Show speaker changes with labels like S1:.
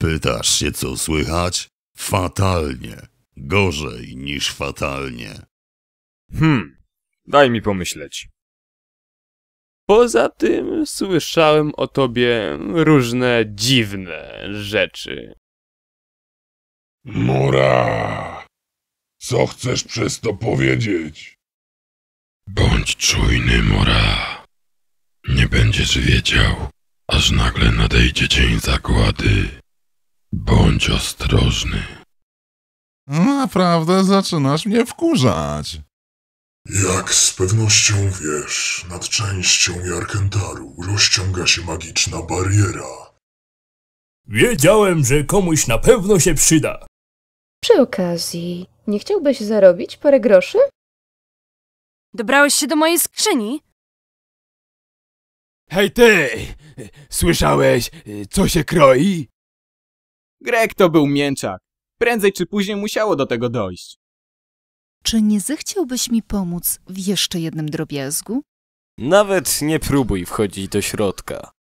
S1: Pytasz się, co słychać? Fatalnie. Gorzej niż fatalnie. Hmm, daj mi pomyśleć. Poza tym słyszałem o tobie różne dziwne rzeczy. Mora! Co chcesz przez to powiedzieć? Bądź czujny, Mora. Nie będziesz wiedział, aż nagle nadejdzie dzień zagłady. Bądź ostrożny. Naprawdę zaczynasz mnie wkurzać. Jak z pewnością wiesz, nad częścią Jarkentaru rozciąga się magiczna bariera. Wiedziałem, że komuś na pewno się przyda. Przy okazji, nie chciałbyś zarobić parę groszy? Dobrałeś się do mojej skrzyni? Hej ty! Słyszałeś, co się kroi? Grek to był mięczak. Prędzej czy później musiało do tego dojść. Czy nie zechciałbyś mi pomóc w jeszcze jednym drobiazgu? Nawet nie próbuj wchodzić do środka.